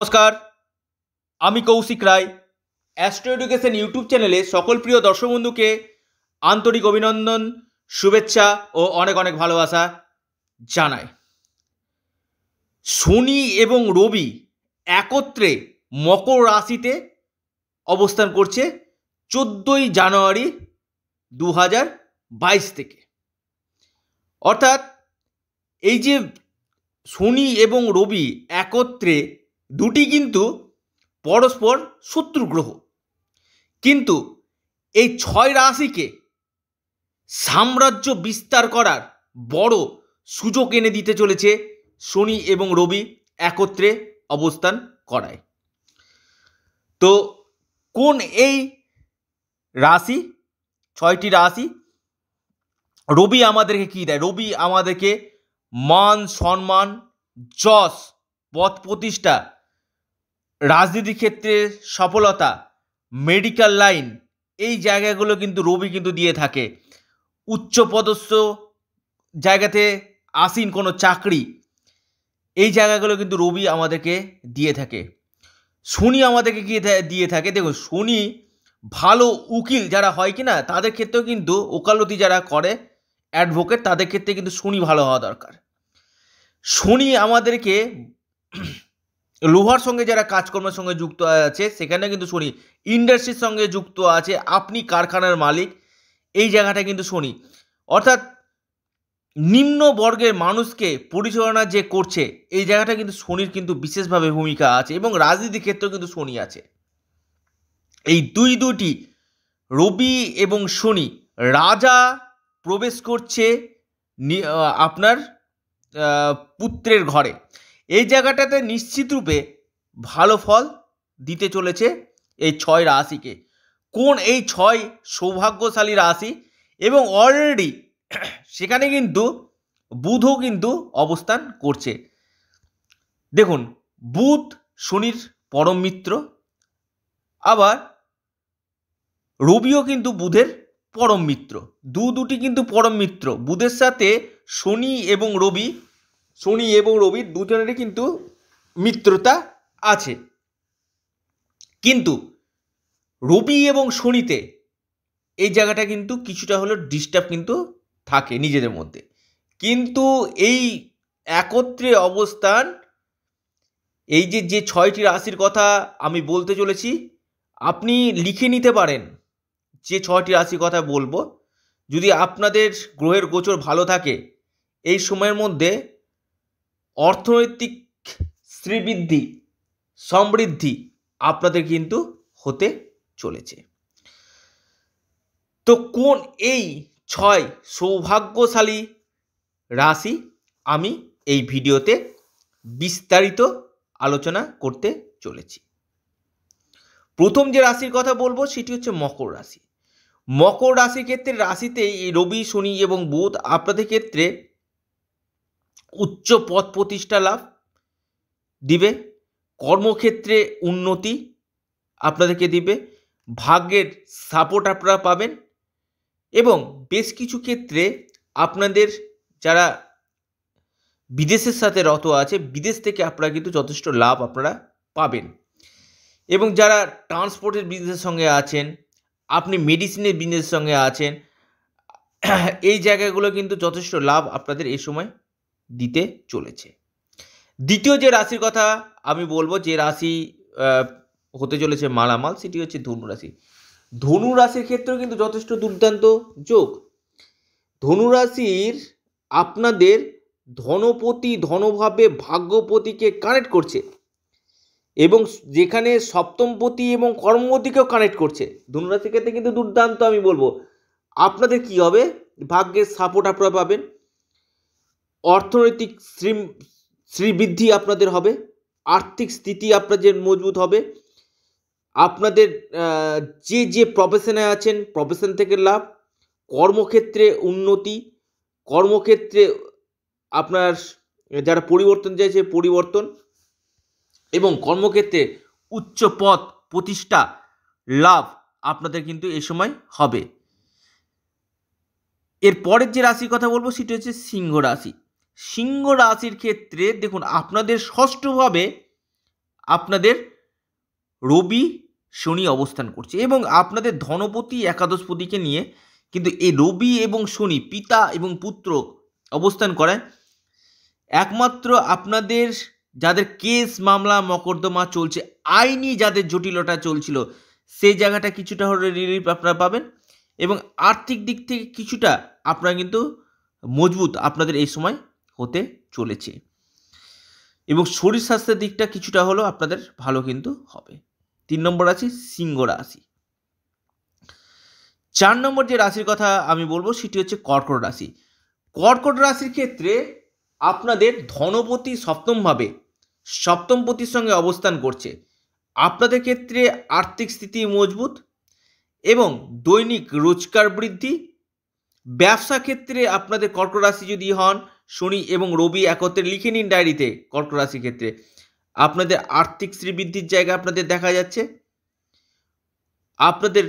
নমস্কার আমি Koushik Roy astro education YouTube চ্যানেলে সকল প্রিয় দর্শক বন্ধুকে আন্তরিক অভিনন্দন শুভেচ্ছা ও অনেক অনেক ভালোবাসা জানাই শনি এবং রবি একত্রে মকর রাশিতে অবস্থান করছে চোদ্দোই জানুয়ারি দু হাজার বাইশ থেকে অর্থাৎ এই যে শনি এবং রবি একত্রে দুটি কিন্তু পরস্পর শত্রু গ্রহ কিন্তু এই ছয় রাশিকে সাম্রাজ্য বিস্তার করার বড় সুযোগ এনে দিতে চলেছে শনি এবং রবি একত্রে অবস্থান করায় তো কোন এই রাশি ছয়টি রাশি রবি আমাদেরকে কী দেয় রবি আমাদেরকে মান সম্মান যশ পথ প্রতিষ্ঠা রাজনীতি ক্ষেত্রে সফলতা মেডিকেল লাইন এই জায়গাগুলো কিন্তু রবি কিন্তু দিয়ে থাকে উচ্চপদস্থ জায়গাতে আসীন কোনো চাকরি এই জায়গাগুলো কিন্তু রবি আমাদেরকে দিয়ে থাকে শনি আমাদেরকে কি দিয়ে থাকে দেখুন শনি ভালো উকিল যারা হয় কি না তাদের ক্ষেত্রেও কিন্তু ওকালতি যারা করে অ্যাডভোকেট তাদের ক্ষেত্রে কিন্তু শনি ভালো হওয়া দরকার শনি আমাদেরকে লোহার সঙ্গে যারা কাজকর্মের সঙ্গে যুক্ত আছে সেখানে কিন্তু শনি ইন্ডাস্ট্রির সঙ্গে যুক্ত আছে আপনি কারখানার মালিক এই জায়গাটা কিন্তু শনি অর্থাৎ নিম্ন বর্গের মানুষকে পরিচালনা যে করছে এই জায়গাটা কিন্তু শনির কিন্তু বিশেষভাবে ভূমিকা আছে এবং রাজনীতির ক্ষেত্রেও কিন্তু শনি আছে এই দুই দুটি রবি এবং শনি রাজা প্রবেশ করছে আপনার পুত্রের ঘরে এই জায়গাটাতে নিশ্চিতরূপে ভালো ফল দিতে চলেছে এই ছয় রাশিকে কোন এই ছয় সৌভাগ্যশালী রাশি এবং অলরেডি সেখানে কিন্তু বুধও কিন্তু অবস্থান করছে দেখুন বুধ শনির পরম মিত্র আবার রবিও কিন্তু বুধের পরম মিত্র দু দুটি কিন্তু পরম মিত্র বুধের সাথে শনি এবং রবি শনি এবং রবির দুজনেরই কিন্তু মিত্রতা আছে কিন্তু রবি এবং শনিতে এই জায়গাটা কিন্তু কিছুটা হলো ডিস্টার্ব কিন্তু থাকে নিজেদের মধ্যে কিন্তু এই একত্রে অবস্থান এই যে যে ছয়টি রাশির কথা আমি বলতে চলেছি আপনি লিখে নিতে পারেন যে ছয়টি রাশির কথা বলবো যদি আপনাদের গ্রহের গোচর ভালো থাকে এই সময়ের মধ্যে অর্থনৈতিক শ্রীবৃদ্ধি সমৃদ্ধি আপনাদের কিন্তু হতে চলেছে তো কোন এই ছয় সৌভাগ্যশালী রাশি আমি এই ভিডিওতে বিস্তারিত আলোচনা করতে চলেছি প্রথম যে রাশির কথা বলবো সেটি হচ্ছে মকর রাশি মকর রাশির ক্ষেত্রে রাশিতে এই রবি শনি এবং বুধ আপনাদের ক্ষেত্রে উচ্চ পদ প্রতিষ্ঠা লাভ দিবে কর্মক্ষেত্রে উন্নতি আপনাদেরকে দিবে ভাগ্যের সাপোর্ট আপনারা পাবেন এবং বেশ কিছু ক্ষেত্রে আপনাদের যারা বিদেশের সাথে রত আছে বিদেশ থেকে আপনারা কিন্তু যথেষ্ট লাভ আপনারা পাবেন এবং যারা ট্রান্সপোর্টের বিজনেসের সঙ্গে আছেন আপনি মেডিসিনের বিজনেসের সঙ্গে আছেন এই জায়গাগুলো কিন্তু যথেষ্ট লাভ আপনাদের এই সময় দিতে চলেছে দ্বিতীয় যে রাশির কথা আমি বলবো যে রাশি হতে চলেছে মালামাল সেটি হচ্ছে ধনু রাশি ধনু রাশির ক্ষেত্রেও কিন্তু যথেষ্ট দুর্দান্ত যোগ ধনু রাশির আপনাদের ধনপতি ধনভাবে ভাগ্যপতিকে কানেক্ট করছে এবং যেখানে সপ্তমপতি এবং কর্মপতিকেও কানেক্ট করছে ধনুরাশির ক্ষেত্রে কিন্তু দুর্দান্ত আমি বলবো আপনাদের কি হবে ভাগ্যের সাপোর্ট আপনারা পাবেন অর্থনৈতিক শ্রীবৃদ্ধি আপনাদের হবে আর্থিক স্থিতি আপনাদের মজবুত হবে আপনাদের যে যে প্রফেশনে আছেন প্রফেশন থেকে লাভ কর্মক্ষেত্রে উন্নতি কর্মক্ষেত্রে আপনার যারা পরিবর্তন চাইছে পরিবর্তন এবং কর্মক্ষেত্রে উচ্চ পদ প্রতিষ্ঠা লাভ আপনাদের কিন্তু এ সময় হবে এর পরের যে রাশির কথা বলবো সেটি হচ্ছে সিংহ রাশি সিংহ রাশির ক্ষেত্রে দেখুন আপনাদের ষষ্ঠভাবে আপনাদের রবি শনি অবস্থান করছে এবং আপনাদের ধনপতি একাদশপতিকে নিয়ে কিন্তু এই রবি এবং শনি পিতা এবং পুত্র অবস্থান করায় একমাত্র আপনাদের যাদের কেস মামলা মকদ্দমা চলছে আইনি যাদের জটিলতা চলছিল সেই জায়গাটা কিছুটা হলে রিলিফ আপনারা পাবেন এবং আর্থিক দিক থেকে কিছুটা আপনারা কিন্তু মজবুত আপনাদের এই সময় হতে চলেছে এবং শরীর স্বাস্থ্যের দিকটা কিছুটা হলেও আপনাদের ভালো কিন্তু হবে তিন নম্বর আছে সিংহ রাশি চার নম্বর যে রাশির কথা আমি বলবো সেটি হচ্ছে কর্কট রাশি কর্কট রাশির ক্ষেত্রে আপনাদের ধনপতি সপ্তমভাবে সপ্তমপতির সঙ্গে অবস্থান করছে আপনাদের ক্ষেত্রে আর্থিক স্থিতি মজবুত এবং দৈনিক রোজগার বৃদ্ধি ব্যবসা ক্ষেত্রে আপনাদের কর্কট রাশি যদি হন শনি এবং রবি একত্রে লিখে নিন ডায়েরিতে কর্ক রাশির ক্ষেত্রে আপনাদের আর্থিক শ্রীবৃদ্ধির জায়গা আপনাদের দেখা যাচ্ছে আপনাদের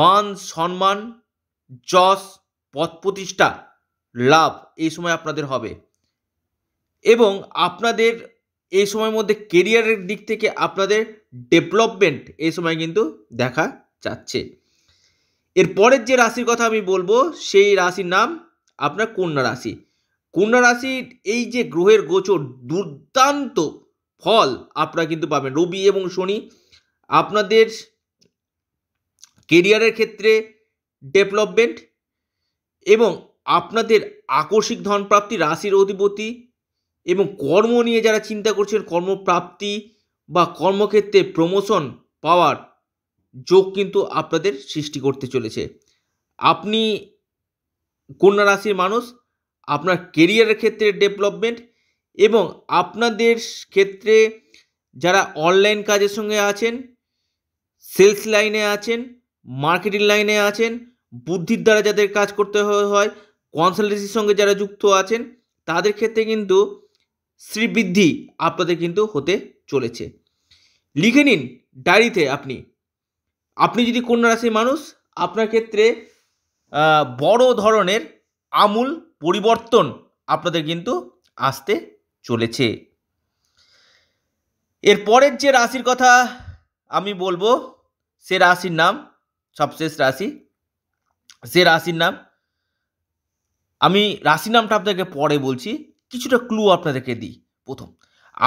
মান সম্মান যশ পথ প্রতিষ্ঠা লাভ এই সময় আপনাদের হবে এবং আপনাদের এই সময়ের মধ্যে কেরিয়ারের দিক থেকে আপনাদের ডেভেলপমেন্ট এই সময় কিন্তু দেখা যাচ্ছে এর পরের যে রাশির কথা আমি বলবো সেই রাশির নাম আপনার কন্যা রাশি কন্যা রাশির এই যে গ্রহের গোচর দুর্দান্ত ফল আপনারা কিন্তু পাবেন রবি এবং শনি আপনাদের কেরিয়ারের ক্ষেত্রে ডেভেলপমেন্ট এবং আপনাদের আকস্মিক ধনপ্রাপ্তি রাশির অধিপতি এবং কর্ম নিয়ে যারা চিন্তা করছেন কর্মপ্রাপ্তি বা কর্মক্ষেত্রে প্রমোশন পাওয়ার যোগ কিন্তু আপনাদের সৃষ্টি করতে চলেছে আপনি কন্যা রাশির মানুষ আপনার কেরিয়ারের ক্ষেত্রে ডেভেলপমেন্ট এবং আপনাদের ক্ষেত্রে যারা অনলাইন কাজের সঙ্গে আছেন সেলস লাইনে আছেন মার্কেটিং লাইনে আছেন বুদ্ধির দ্বারা যাদের কাজ করতে হয় কনসালটেন্সির সঙ্গে যারা যুক্ত আছেন তাদের ক্ষেত্রে কিন্তু শ্রীবৃদ্ধি আপনাদের কিন্তু হতে চলেছে লিখে নিন ডায়েরিতে আপনি আপনি যদি কন্যা রাশির মানুষ আপনার ক্ষেত্রে বড় ধরনের আমূল পরিবর্তন আপনাদের কিন্তু আসতে চলেছে এর পরের যে রাশির কথা আমি বলবো সে রাশির নাম সবশেষ রাশি সে রাশির নাম আমি রাশি নামটা আপনাদেরকে পরে বলছি কিছুটা ক্লু আপনাদেরকে দিই প্রথম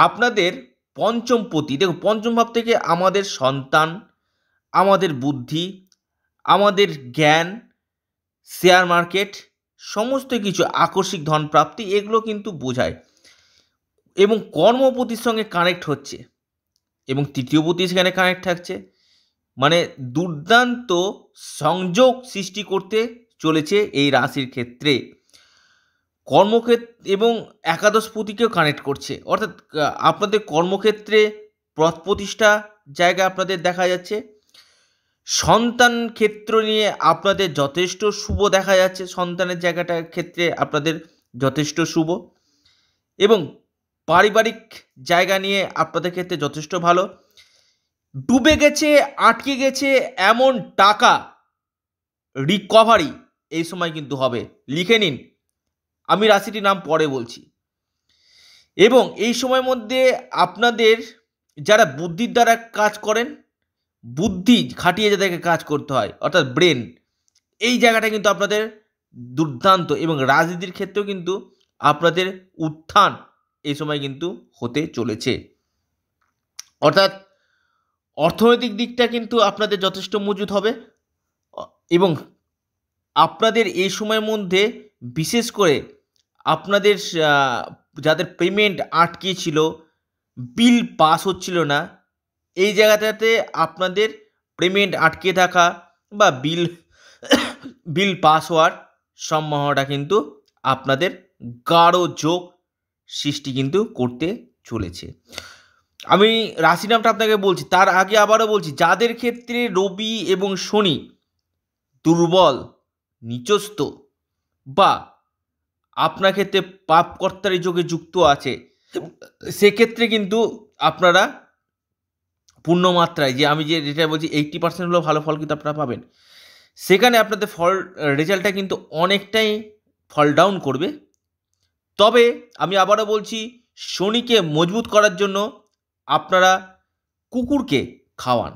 আপনাদের পঞ্চম পতি দেখো পঞ্চম ভাব থেকে আমাদের সন্তান আমাদের বুদ্ধি আমাদের জ্ঞান শেয়ার মার্কেট সমস্ত কিছু আকস্মিক ধন প্রাপ্তি এগুলো কিন্তু বোঝায় এবং কর্মপতির সঙ্গে কানেক্ট হচ্ছে এবং তৃতীয় পতি সেখানে কানেক্ট থাকছে মানে দুর্দান্ত সংযোগ সৃষ্টি করতে চলেছে এই রাশির ক্ষেত্রে কর্মক্ষেত্র এবং একাদশ পতিকেও কানেক্ট করছে অর্থাৎ আপনাদের কর্মক্ষেত্রে প্রতিষ্ঠা জায়গা আপনাদের দেখা যাচ্ছে সন্তান ক্ষেত্র নিয়ে আপনাদের যথেষ্ট শুভ দেখা যাচ্ছে সন্তানের জায়গাটার ক্ষেত্রে আপনাদের যথেষ্ট শুভ এবং পারিবারিক জায়গা নিয়ে আপনাদের ক্ষেত্রে যথেষ্ট ভালো ডুবে গেছে আটকে গেছে এমন টাকা রিকভারি এই সময় কিন্তু হবে লিখে নিন আমি রাশিটির নাম পরে বলছি এবং এই সময়ের মধ্যে আপনাদের যারা বুদ্ধির দ্বারা কাজ করেন বুদ্ধি খাটিয়ে যাদেরকে কাজ করতে হয় অর্থাৎ ব্রেন এই জায়গাটা কিন্তু আপনাদের দুর্দান্ত এবং রাজনীতির ক্ষেত্রেও কিন্তু আপনাদের উত্থান এই সময় কিন্তু হতে চলেছে অর্থাৎ অর্থনৈতিক দিকটা কিন্তু আপনাদের যথেষ্ট মজুত হবে এবং আপনাদের এই সময়ের মধ্যে বিশেষ করে আপনাদের যাদের পেমেন্ট আটকে ছিল বিল পাস হচ্ছিল না এই জায়গাটাতে আপনাদের পেমেন্ট আটকে থাকা বা বিল বিল পাস হওয়ার সম্ভাবনাটা কিন্তু আপনাদের গাঢ় যোগ সৃষ্টি কিন্তু করতে চলেছে আমি রাশি নামটা আপনাকে বলছি তার আগে আবারও বলছি যাদের ক্ষেত্রে রবি এবং শনি দুর্বল নিচস্ত বা আপনার ক্ষেত্রে পাপকর্তারি যোগে যুক্ত আছে সেক্ষেত্রে কিন্তু আপনারা পূর্ণ মাত্রায় যে আমি যে যেটা বলছি এইটটি পার্সেন্ট হলেও ভালো ফল কিন্তু আপনারা পাবেন সেখানে আপনাদের ফল রেজাল্টটা কিন্তু অনেকটাই ফল ডাউন করবে তবে আমি আবারও বলছি শনিকে মজবুত করার জন্য আপনারা কুকুরকে খাওয়ান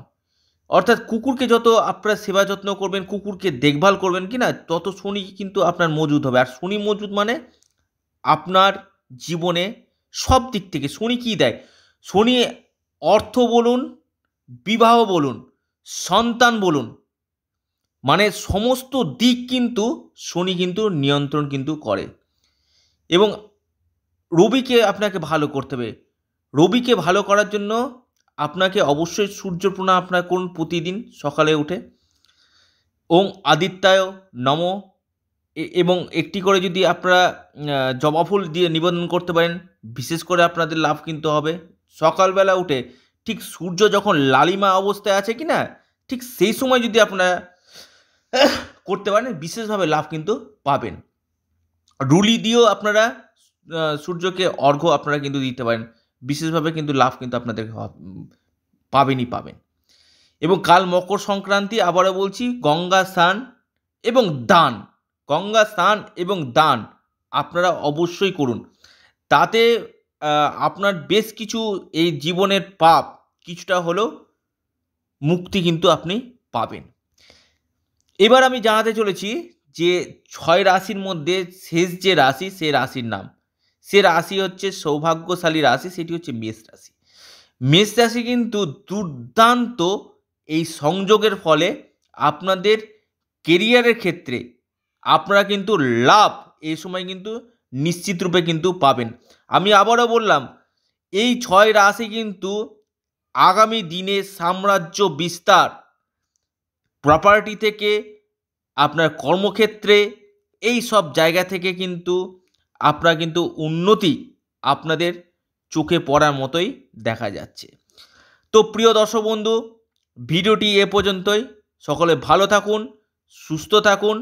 অর্থাৎ কুকুরকে যত আপনারা সেবা যত্ন করবেন কুকুরকে দেখভাল করবেন কি না তত শনি কিন্তু আপনার মজুদ হবে আর শনি মজুদ মানে আপনার জীবনে সব দিক থেকে শনি কী দেয় শনি অর্থ বলুন বিবাহ বলুন সন্তান বলুন মানে সমস্ত দিক কিন্তু শনি কিন্তু নিয়ন্ত্রণ কিন্তু করে এবং রবিকে আপনাকে ভালো করতে হবে রবিকে ভালো করার জন্য আপনাকে অবশ্যই সূর্য প্রণা আপনার করুন প্রতিদিন সকালে উঠে ওং আদিত্যায় নম এবং একটি করে যদি আপনারা জবা ফুল দিয়ে নিবেদন করতে পারেন বিশেষ করে আপনাদের লাভ কিন্তু হবে সকালবেলা উঠে ঠিক সূর্য যখন লালিমা অবস্থায় আছে কি না ঠিক সেই সময় যদি আপনারা করতে পারেন বিশেষভাবে লাভ কিন্তু পাবেন রুলি দিয়েও আপনারা সূর্যকে অর্ঘ্য আপনারা কিন্তু দিতে পারেন বিশেষভাবে কিন্তু লাভ কিন্তু আপনাদের পাবেনই পাবেন এবং কাল মকর সংক্রান্তি আবারও বলছি গঙ্গা স্নান এবং দান গঙ্গা স্নান এবং দান আপনারা অবশ্যই করুন তাতে আপনার বেশ কিছু এই জীবনের পাপ কিছুটা হলেও মুক্তি কিন্তু আপনি পাবেন এবার আমি জানাতে চলেছি যে ছয় রাশির মধ্যে শেষ যে রাশি সে রাশির নাম সে রাশি হচ্ছে সৌভাগ্যশালী রাশি সেটি হচ্ছে মেষ রাশি মেষ রাশি কিন্তু দুর্দান্ত এই সংযোগের ফলে আপনাদের কেরিয়ারের ক্ষেত্রে আপনারা কিন্তু লাভ এই সময় কিন্তু নিশ্চিতরূপে কিন্তু পাবেন আমি আবারও বললাম এই ছয় রাশি কিন্তু আগামী দিনে সাম্রাজ্য বিস্তার প্রপার্টি থেকে আপনার কর্মক্ষেত্রে এই সব জায়গা থেকে কিন্তু আপনার কিন্তু উন্নতি আপনাদের চোখে পড়ার মতোই দেখা যাচ্ছে তো প্রিয় দর্শক বন্ধু ভিডিওটি এ পর্যন্তই সকলে ভালো থাকুন সুস্থ থাকুন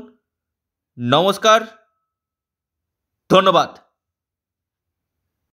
নমস্কার ধন্যবাদ